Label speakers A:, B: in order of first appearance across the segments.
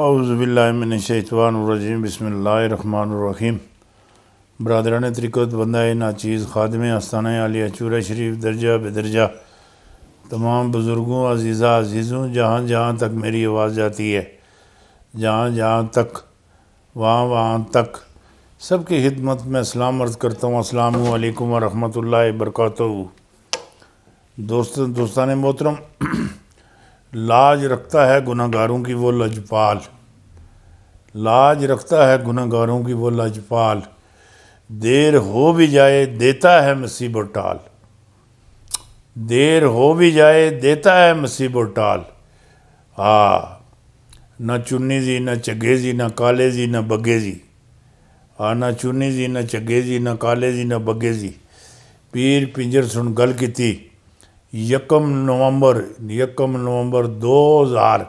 A: अज़बिल्लिनशैतवानरजीम बसमीम बरदरान तरिकत बंदा नाचीज़ खादम आस्तान आलिया चूरा शरीफ दर्जा बेदर्जा तमाम बुज़ुर्गों अजीज़ा अजीज़ों जहाँ जहाँ तक मेरी आवाज़ जाती है जहाँ जहाँ तक वहाँ वहाँ तक सब की खिदमत में सलाम अर्ज़ करता हूँ असलकम वालेकुम वरहमतुल्लाहि दोस्त दोस्तान मोहतरम लाज रखता है गुनागारों की वो लजपाल लाज रखता है गुनागारों की वो लजपाल देर हो भी जाए देता है मसीब टाल देर हो भी जाए देता है मसीब टाल हाँ ना चुन्नी जी ना चगे जी ना काले कालेजी ना जी हाँ ना चुन्नी जी ना चगे चगेजी ना जी ना जी पीर पिंजर सुन गल की यकम नवंबर यकम नवंबर दो हज़ार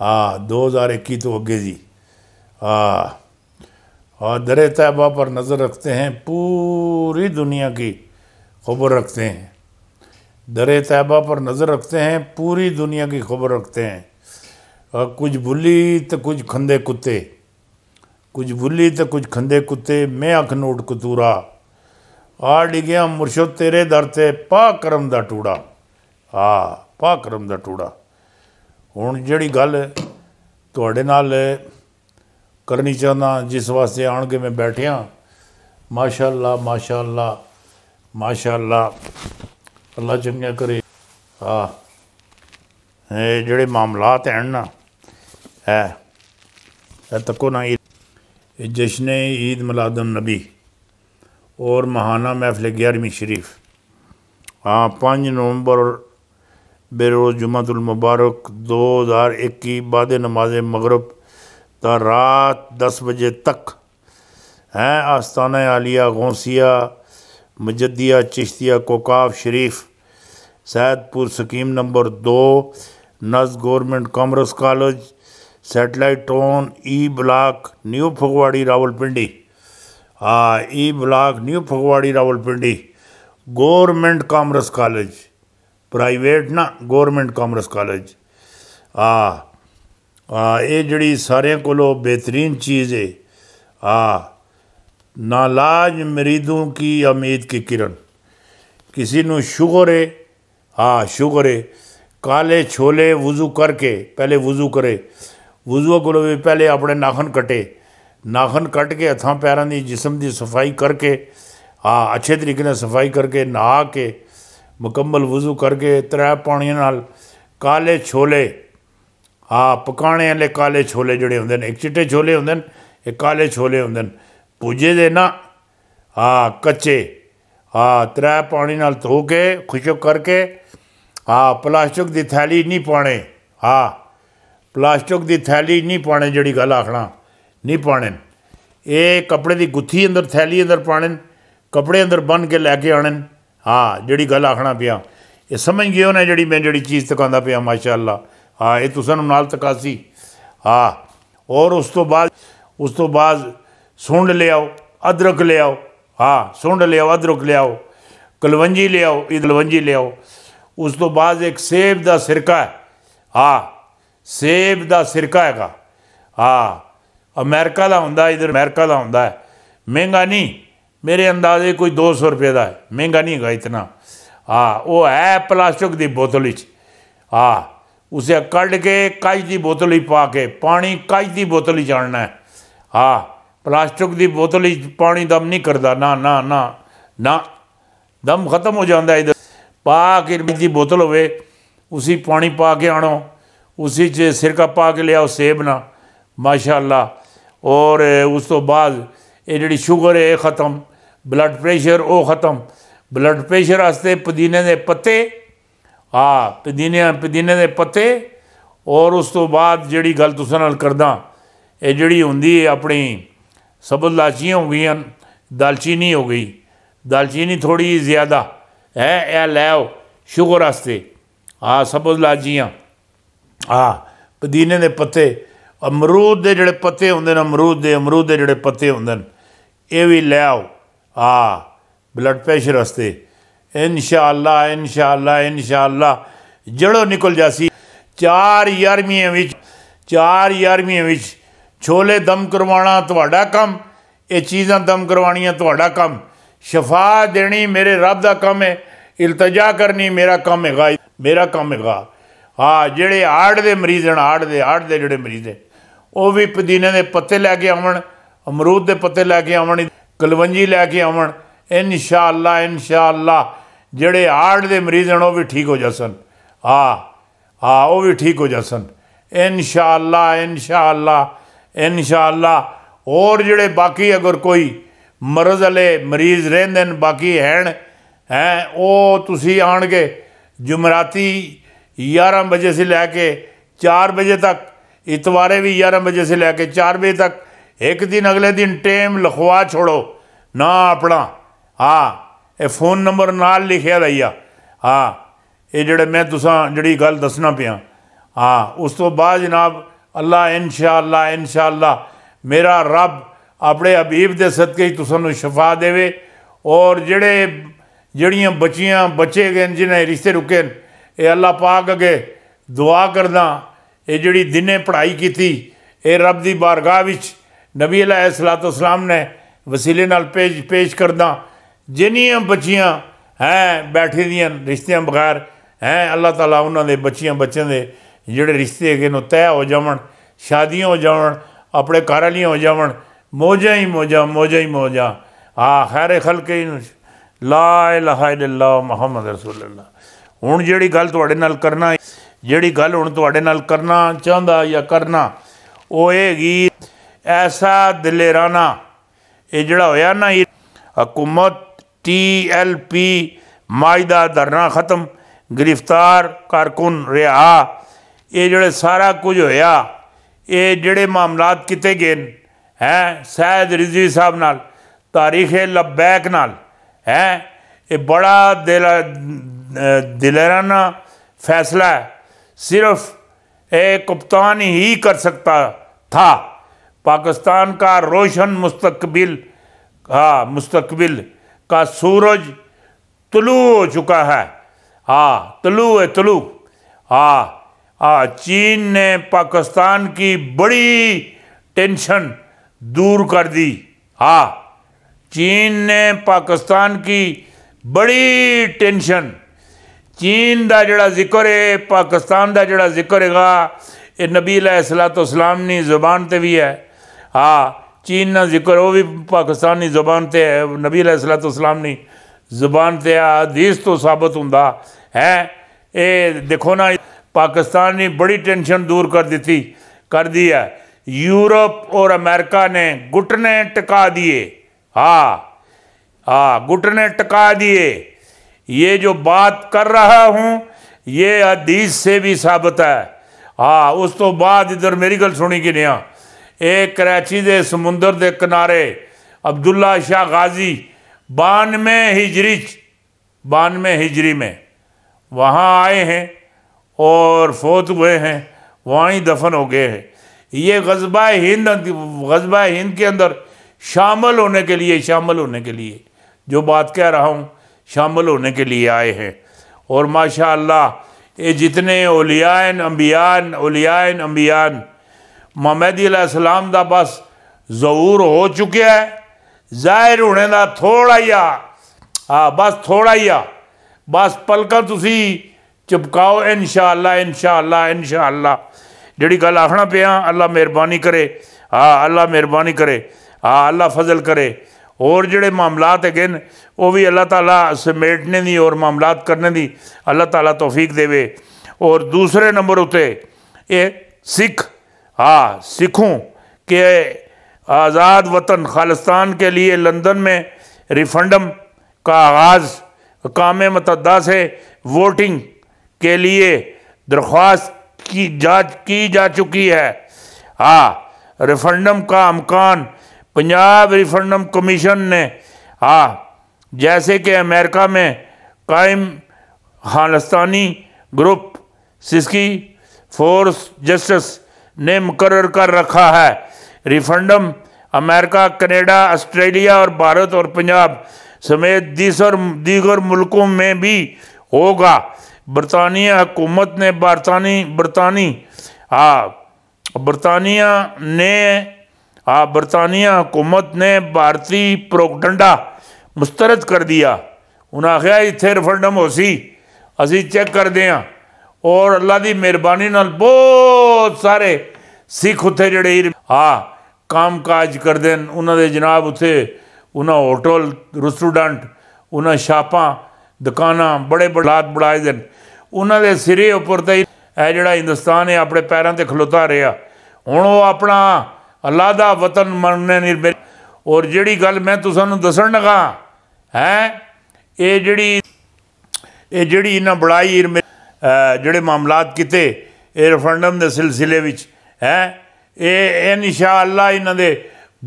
A: हाँ दो हज़ार इक्कीस तो होगी जी हाँ और दर तयबा पर नज़र रखते हैं पूरी दुनिया की खबर रखते हैं दर तयबा पर नज़र रखते हैं पूरी दुनिया की खबर रखते हैं और कुछ बुली तो कुछ खंदे कुत्ते कुछ बुली तो कुछ खंदे कुत्ते मैं नोट कतूरा ਆ ਡਿਗਿਆ ਮੁਰਸ਼ਦ ਤੇਰੇ ਦਰ ਤੇ ਪਾ ਕਰਮ ਦਾ ਟੂੜਾ ਆ ਪਾ ਕਰਮ ਦਾ ਟੂੜਾ ਹੁਣ ਜਿਹੜੀ ਗੱਲ ਤੁਹਾਡੇ ਨਾਲ ਕਰਨੀ ਚਾਹਨਾ ਜਿਸ ਵਾਸਤੇ ਆਣ ਕੇ ਮੈਂ ਬੈਠਿਆ ਮਾਸ਼ਾਅੱਲਾ ਮਾਸ਼ਾਅੱਲਾ ਮਾਸ਼ਾਅੱਲਾ ਅੱਲਾ ਚੰਗਾ ਕਰੇ ਆ ਇਹ ਜਿਹੜੇ ਮਾਮਲਾਤ ਹਨ ਨਾ ਹੈ ਤੱਕੋ ਨਾ ਇਹ ਜਸ਼ਨ ਈਦ ਮਿਲਾਦੁਨ ਨਬੀ और महाना महफिल ग्यारहवीं शरीफ हाँ पाँच नवंबर बेरोज़ जुमतुलमबारक दो हज़ार इक्की बाद नमाज मगरब त रात दस बजे तक हैं आस्थाना आलिया गौसिया मजदिया चिश्तिया कोकाफ शरीफ सैदपुर स्कीम नंबर दो नज government commerce college satellite town E block new Phagwari Rawalpindi हाँ E block new Phagwari Rawalpindi government commerce college private ना गवर्नमेंट कॉमर्स कॉलेज हाँ ਇਹ ਜਿਹੜੀ ਸਾਰਿਆਂ ਕੋਲੋਂ ਬਿਹਤਰੀਨ ਚੀਜ਼ ਹੈ ਆ ਨਾਲਾਜ ਮਰੀਦੋਂ ਕੀ ਉਮੀਦ ਕੀ ਕਿਰਨ किसी ਨੂੰ ਸ਼ੂਗਰ ਹੈ ਹਾਂ ਸ਼ੂਗਰ ਹੈ ਕਾਲੇ ਛੋਲੇ ਵਜ਼ੂ ਕਰਕੇ ਪਹਿਲੇ ਵਜ਼ੂ ਕਰੇ ਵਜ਼ੂ ਕੋਲੋਂ ਵੀ ਪਹਿਲੇ ਆਪਣੇ ਨਾਖਨ ਕਟੇ ਨਾਖਨ ਕੱਟ ਕੇ ਹੱਥਾਂ ਪੈਰਾਂ ਦੀ ਜਿਸਮ ਦੀ ਸਫਾਈ ਕਰਕੇ ਆ ਅੱਛੇ ਤਰੀਕੇ ਨਾਲ ਸਫਾਈ ਕਰਕੇ ਨਹਾ ਕੇ ਮੁਕੰਮਲ ਵਜ਼ੂ ਕਰਕੇ ਤਰਾ ਪਾਣੀ ਨਾਲ ਕਾਲੇ ਛੋਲੇ ਆ ਪਕਾਣੇ ਵਾਲੇ ਕਾਲੇ ਛੋਲੇ ਜਿਹੜੇ ਹੁੰਦੇ ਨੇ ਇੱਕ ਚਿੱਟੇ ਛੋਲੇ ਹੁੰਦੇ ਨੇ ਇੱਕ ਕਾਲੇ ਛੋਲੇ ਹੁੰਦੇ ਨੇ ਪੂਜੇ ਦੇ ਨਾ ਆ ਕੱਚੇ ਆ ਤਰਾ ਪਾਣੀ ਨਾਲ ਧੋ ਕੇ ਖੁਸ਼ਕ ਕਰਕੇ ਆ ਪਲਾਸਟਿਕ ਦੀ ਥੈਲੀ ਨਹੀਂ ਪਾਣੇ ਆ ਪਲਾਸਟਿਕ ਦੀ ਥੈਲੀ ਨਹੀਂ ਪਾਣੇ ਜਿਹੜੀ ਗੱਲ ਆਖਣਾ ਨਹੀਂ ਪਾਣੇ ਇਹ ਕੱਪੜੇ ਦੀ ਗੁੱਥੀ ਅੰਦਰ ਥੈਲੀ ਅੰਦਰ ਪਾਣੇ ਕੱਪੜੇ ਅੰਦਰ ਬੰਨ ਕੇ ਲੈ ਕੇ ਆਣਨ ਹਾਂ ਜਿਹੜੀ ਗੱਲ ਆਖਣਾ ਪਿਆ ਇਹ ਸਮਝ ਗਏ ਉਹਨੇ ਨਾ ਜਿਹੜੀ ਮੈਂ ਜਿਹੜੀ ਚੀਜ਼ ਤਕਾਉਂਦਾ ਪਿਆ ਮਾਸ਼ਾਅੱਲਾ ਹਾਂ ਇਹ ਤੁਸਾਂ ਨੂੰ ਨਾਲ ਤਕਾਸੀ ਹਾਂ ਔਰ ਉਸ ਤੋਂ ਬਾਅਦ ਉਸ ਤੋਂ ਬਾਅਦ ਸੁੰਡ ਲਿਆਓ ਅਦਰਕ ਲਿਆਓ ਹਾਂ ਸੁੰਡ ਲਿਆਓ ਅਦਰਕ ਲਿਆਓ ਕਲਵੰਜੀ ਲਿਆਓ ਇਹ ਲੈ ਲਿਆਓ ਉਸ ਤੋਂ ਬਾਅਦ ਇੱਕ ਸੇਬ ਦਾ ਸਿਰਕਾ ਹਾਂ ਸੇਬ ਦਾ ਸਿਰਕਾ ਹੈਗਾ ਹਾਂ ਅਮਰੀਕਾ ਦਾ ਹੁੰਦਾ ਇਧਰ ਅਮਰੀਕਾ ਦਾ ਹੁੰਦਾ ਹੈ ਮਹਿੰਗਾ ਨਹੀਂ ਮੇਰੇ ਅੰਦਾਜ਼ੇ ਕੋਈ 200 ਰੁਪਏ ਦਾ ਹੈ ਮਹਿੰਗਾ ਨਹੀਂ ਹੈਗਾ ਇਤਨਾ ਆ ਉਹ ਹੈ ਪਲਾਸਟਿਕ ਦੀ ਬੋਤਲ ਵਿੱਚ ਆ ਉਸੇ ਕੱਢ ਕੇ ਕਾਜ ਦੀ ਬੋਤਲ ਹੀ ਪਾ ਕੇ ਪਾਣੀ ਕਾਜ ਦੀ ਬੋਤਲ ਹੀ ਜਾਣਨਾ ਆ ਪਲਾਸਟਿਕ ਦੀ ਬੋਤਲ ਹੀ ਪਾਣੀ ਦਮ ਨਹੀਂ ਕਰਦਾ ਨਾ ਨਾ ਨਾ ਨਾ ਦਮ ਖਤਮ ਹੋ ਜਾਂਦਾ ਇਧਰ ਪਾ ਕੇ ਦੀ ਬੋਤਲ ਹੋਵੇ ਉਸੇ ਪਾਣੀ ਪਾ ਕੇ ਆਣੋ ਉਸੇ ਚ ਸਿਰਕਾ ਪਾ ਕੇ ਲਿਆਓ ਸੇਬ ਨਾ ਮਾਸ਼ਾਅੱਲਾ और उस तो बाद जी शुगर है ख़त्म ब्लड प्रेशर वो ख़त्म ब्लड प्रेशर आस्ते पुदीने के पत्ते हाँ पुदीने पुदीने के पत्ते और उस तो बाद जी गल करदा ये जड़ी होंगी अपनी सबल दालची हो गई दालचीनी हो गई दालचीनी थोड़ी ज़्यादा है यह लै शुगर आस्ते हाँ सबल दालची हाँ पुदीने के पत्ते ਅਮਰੂਦ ਦੇ ਜਿਹੜੇ ਪੱਤੇ ਹੁੰਦੇ ਨੇ ਅਮਰੂਦ ਦੇ ਅਮਰੂਦ ਦੇ ਜਿਹੜੇ ਪੱਤੇ ਹੁੰਦੇ ਨੇ ਇਹ ਵੀ ਲੈ ਆਓ ਆ ਬਲੱਡ ਪ੍ਰੈਸ਼ਰ ਵਾਸਤੇ ਇਨਸ਼ਾ ਅੱਲਾ ਇਨਸ਼ਾ ਅੱਲਾ ਇਨਸ਼ਾ ਅੱਲਾ ਜੜੋ ਨਿਕਲ ਜਾਸੀ ਚਾਰ ਯਾਰਮੀਆਂ ਵਿੱਚ ਚਾਰ ਯਾਰਮੀਆਂ ਵਿੱਚ ਛੋਲੇ ਦਮ ਕਰਵਾਉਣਾ ਤੁਹਾਡਾ ਕੰਮ ਇਹ ਚੀਜ਼ਾਂ ਦਮ ਕਰਵਾਉਣੀਆਂ ਤੁਹਾਡਾ ਕੰਮ ਸ਼ਫਾ ਦੇਣੀ ਮੇਰੇ ਰੱਬ ਦਾ ਕੰਮ ਹੈ ਇਲਤਜਾ ਕਰਨੀ ਮੇਰਾ ਕੰਮ ਹੈਗਾ ਮੇਰਾ ਕੰਮ ਹੈਗਾ ਹਾਂ ਜਿਹੜੇ ਹਾਰਟ ਦੇ ਮਰੀਜ਼ ਹਨ ਹਾਰਟ ਦੇ ਹਾਰਟ ਦੇ ਜਿਹੜੇ ਮਰੀਜ਼ ਨੇ ਉਹ ਵੀ ਪੁਦੀਨੇ ਦੇ ਪੱਤੇ ਲੈ ਕੇ ਆਵਣ ਅਮਰੂਦ ਦੇ ਪੱਤੇ ਲੈ ਕੇ ਆਵਣ ਕਲਵੰਜੀ ਲੈ ਕੇ ਆਵਣ ਇਨਸ਼ਾ ਅੱਲਾ ਇਨਸ਼ਾ ਅੱਲਾ ਜਿਹੜੇ ਹਾਰਟ ਦੇ ਮਰੀਜ਼ ਹਨ ਉਹ ਵੀ ਠੀਕ ਹੋ ਜਾਸਨ ਆ ਆ ਉਹ ਵੀ ਠੀਕ ਹੋ ਜਾਸਨ ਇਨਸ਼ਾ ਅੱਲਾ ਇਨਸ਼ਾ ਅੱਲਾ ਇਨਸ਼ਾ ਅੱਲਾ ਔਰ ਜਿਹੜੇ ਬਾਕੀ ਅਗਰ ਕੋਈ ਮਰਜ਼ ਵਾਲੇ ਮਰੀਜ਼ ਰਹਿੰਦੇ ਨੇ ਬਾਕੀ ਹੈਣ ਹੈ ਉਹ ਤੁਸੀਂ ਆਣਗੇ ਜੁਮਰਾਤੀ 11 ਵਜੇ ਸੇ ਲੈ ਕੇ 4 ਵਜੇ ਤੱਕ ਇਤਵਾਰੇ ਵੀ 11 ਵਜੇ ਸੇ ਲੈ ਕੇ 4 ਵਜੇ ਤੱਕ ਇੱਕ ਦਿਨ ਅਗਲੇ ਦਿਨ ਟੇਮ ਲਖਵਾ ਛੋੜੋ ਨਾ ਆਪਣਾ ਹਾਂ ਇਹ ਫੋਨ ਨੰਬਰ ਨਾਲ ਲਿਖਿਆ ਰਹੀਆ ਹਾਂ ਇਹ ਜਿਹੜੇ ਮੈਂ ਤੁਸਾਂ ਜਿਹੜੀ ਗੱਲ ਦੱਸਣਾ ਪਿਆ ਹਾਂ ਉਸ ਤੋਂ ਬਾਅਦ ਜਨਾਬ ਅੱਲਾ ਇਨਸ਼ਾਅੱਲਾ ਇਨਸ਼ਾਅੱਲਾ ਮੇਰਾ ਰੱਬ ਆਪਣੇ ਹਬੀਬ ਦੇ ਸਦਕੇ ਹੀ ਤੁਸਾਂ ਨੂੰ ਸ਼ਫਾ ਦੇਵੇ ਔਰ ਜਿਹੜੇ ਜਿਹੜੀਆਂ ਬੱਚੀਆਂ ਬੱਚੇ ਗਏ ਜਿਨ੍ਹਾਂ ਰਿਸ਼ਤੇ ਰੁਕੇ ਇਹ ਅੱਲਾ ਪਾਕ ਅਗੇ ਦੁਆ ਕਰਦਾ ਇਹ ਜਿਹੜੀ ਦਿਨੇ ਪੜ੍ਹਾਈ ਕੀਤੀ ਇਹ ਰੱਬ ਦੀ ਬਾਰਗਾਹ ਵਿੱਚ ਨਬੀ ਅਲੈਹ ਸਲਾਤੁ ਵਸਲਾਮ ਨੇ ਵਸੀਲੇ ਨਾਲ ਪੇਸ਼ ਪੇਸ਼ ਕਰਦਾ ਜਿਨੀਆਂ ਬੱਚੀਆਂ ਹੈ ਬੈਠੀਆਂ ਦੀਆਂ ਰਿਸ਼ਤਿਆਂ ਬਗੈਰ ਹੈ ਅੱਲਾਹ ਤਾਲਾ ਉਹਨਾਂ ਦੇ ਬੱਚੀਆਂ ਬੱਚਿਆਂ ਦੇ ਜਿਹੜੇ ਰਿਸ਼ਤੇ ਹੈਗੇ ਨੂੰ ਤੈਅ ਹੋ ਜਾਵਣ ਸ਼ਾਦੀਆਂ ਹੋ ਜਾਵਣ ਆਪਣੇ ਘਰ ਵਾਲੀਆਂ ਹੋ ਜਾਵਣ ਮੋਜਾਂ ਹੀ ਮੋਜਾਂ ਮੋਜਾਂ ਹੀ ਮੋਜਾਂ ਆ ਖੈਰ ਖਲਕੇ ਲਾ ਇਲਾਹਾ ਇਲਲਾ ਮੁਹੰਮਦ ਰਸੂਲ ਅੱਲਾਹ ਹੁਣ ਜਿਹੜੀ ਗੱਲ ਤੁਹਾਡੇ ਨਾਲ ਕਰਨਾ ਜਿਹੜੀ ਗੱਲ ਹੁਣ ਤੁਹਾਡੇ ਨਾਲ ਕਰਨਾ ਚਾਹੁੰਦਾ ਜਾਂ ਕਰਨਾ ਉਹ ਹੈਗੀ ਐਸਾ ਦਿਲੇਰਾਨਾ ਇਹ ਜਿਹੜਾ ਹੋਇਆ ਨਾ ਇਹ ਹਕੂਮਤ ਟੀ ਐਲ ਪੀ ਮਾਇਦਾ ਧਰਨਾ ਖਤਮ ਗ੍ਰਿਫਤਾਰ ਕਾਰਕੁਨ ਰਿਹਾ ਇਹ ਜਿਹੜੇ ਸਾਰਾ ਕੁਝ ਹੋਇਆ ਇਹ ਜਿਹੜੇ ਮਾਮਲਾਤ ਕਿਤੇ ਗਏ ਹੈ ਸੈਦ ਰਿਜ਼ਵੀ ਸਾਹਿਬ ਨਾਲ ਤਾਰੀਖ ਲਬੈਕ ਨਾਲ ਹੈ ਇਹ ਬੜਾ ਦਿਲ दिलराना फैसला सिर्फ एक कप्तान ही कर सकता था पाकिस्तान का रोशन मुस्तकबिल हाँ मुस्तकबिल का सूरज तुलु हो चुका है हाँ तलु है तलु हाँ हाँ चीन ने पाकिस्तान की बड़ी टेंशन दूर कर दी हाँ चीन ने पाकिस्तान की बड़ी टेंशन चीन का जोड़ा जिक्र है पाकिस्तान का जोड़ा जिक्र है ये नबी सलात उसलाम जुबान पर भी है हाँ चीन का जिक्र वो भी पाकिस्तानी जुबान पर है नबी सलात उसलाम जुबान पर आदीस तो साबित हों है ये देखो ना पाकिस्तान ने बड़ी टेंशन दूर कर दी कर दी है यूरोप और अमेरिका ने गुटने टका दिए हाँ हाँ गुटने टका दिए ये जो बात कर रहा हूँ ये अदीज़ से भी साबित है हाँ उस तो बाद इधर मेरी गल सुनी कि नहीं एक कराची के समुद्र के किनारे अब्दुल्ला शाह गाजी बानवे हिजरी बानवे हिजरी में वहाँ आए हैं और फोत हुए हैं वहाँ ही दफन हो गए हैं ये गजबा हिंद गजबा हिंद के अंदर शामिल होने के लिए शामिल होने के लिए जो बात कह रहा हूँ शामिल होने के लिए आए हैं और माशा ये जितने ओलियान अम्बियान ओलियान अम्बियान महमदी सलाम का बस जहूर हो चुक है जाहिर होने का थोड़ा ही आ हाँ बस थोड़ा ही आ बस पलक तुम चिपकाओ इन शाला इन शाला इन शाला जी गल आखना पे अल्लाह मेहरबानी करे हाँ अल्लाह मेहरबानी करे हाँ अल्लाह फजल करे और जड़े मामलात है वह भी अल्लाह तला से मेटने ਦੀ और ਮਾਮਲਾਤ करने ਦੀ अल्लाह ਤਾਲਾ ਤੌਫੀਕ देवे और दूसरे नंबर ਉਤੇ ਇਹ हाँ सिखों के आज़ाद वतन खालिस्तान के लिए लंदन में रिफंडम का आगाज़ काम मतदा से वोटिंग के लिए दरख्वास्त की जा की जा चुकी है हाँ रिफंडम का अमकान पंजाब रिफंडम कमीशन ने हाँ जैसे कि अमेरिका में कायम खालस्तानी ग्रुप सिस्की फोर्स जस्टिस ने मुकर कर रखा है रिफंडम अमेरिका कनेडा ऑस्ट्रेलिया और भारत और पंजाब समेत दीसर दीगर मुल्कों में भी होगा बरतानिया हुकूमत ने बरतानी बरतानी हाँ बरतानिया ने ਆ ਬਰਤਾਨੀਆ ਹਕੂਮਤ ਨੇ ਭਾਰਤੀ ਪ੍ਰੋਗਡੰਡਾ ਮੁਸਤਰਦ ਕਰ ਦਿਆ ਉਹਨਾਂ ਆਖਿਆ ਇੱਥੇ ਰੈਫਰੈਂਡਮ ਹੋਸੀ ਅਸੀਂ ਚੈੱਕ ਕਰਦੇ ਆਂ ਔਰ ਅੱਲਾ ਦੀ ਮਿਹਰਬਾਨੀ ਨਾਲ ਬਹੁਤ ਸਾਰੇ ਸਿੱਖ ਉੱਥੇ ਜਿਹੜੇ ਆ ਕਾਜ ਕਰਦੇ ਨੇ ਉਹਨਾਂ ਦੇ ਜਨਾਬ ਉੱਥੇ ਉਹਨਾਂ ਹੋਟਲ ਰੈਸਟੋਰੈਂਟ ਉਹਨਾਂ ਸ਼ਾਪਾਂ ਦੁਕਾਨਾਂ ਬੜੇ ਬੜਾਤ ਬੜਾਏ ਦੇ ਉਹਨਾਂ ਦੇ ਸਿਰੇ ਉੱਪਰ ਤੇ ਇਹ ਜਿਹੜਾ ਹਿੰਦੁਸਤਾਨ ਹੈ ਆਪਣੇ ਪੈਰਾਂ ਤੇ ਖਲੋਤਾ ਰਿਹਾ ਹੁਣ ਉਹ ਆਪਣਾ ਅੱਲਾ ਦਾ ਵਤਨ ਮੰਨਣੇ ਨਿਰਭੈ ਔਰ ਜਿਹੜੀ ਗੱਲ ਮੈਂ ਤੁਹਾਨੂੰ ਦੱਸਣ ਲਗਾ ਹੈ ਇਹ ਜਿਹੜੀ ਇਹ ਜਿਹੜੀ ਇਹਨਾਂ ਬੜਾਈ ਜਿਹੜੇ ਮਾਮਲਾਤ ਕੀਤੇ ਇਹ ਰਫੰਡਮ ਦੇ ਸਿਲਸਿਲੇ ਵਿੱਚ ਹੈ ਇਹ ਇਨਸ਼ਾ ਅੱਲਾ ਇਹਨਾਂ ਦੇ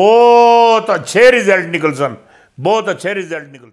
A: ਬਹੁਤ ਅੱਛੇ ਰਿਜ਼ਲਟ ਨਿਕਲ ਸਨ ਬਹੁਤ ਅੱਛੇ ਰਿਜ਼ਲਟ ਨਿਕਲ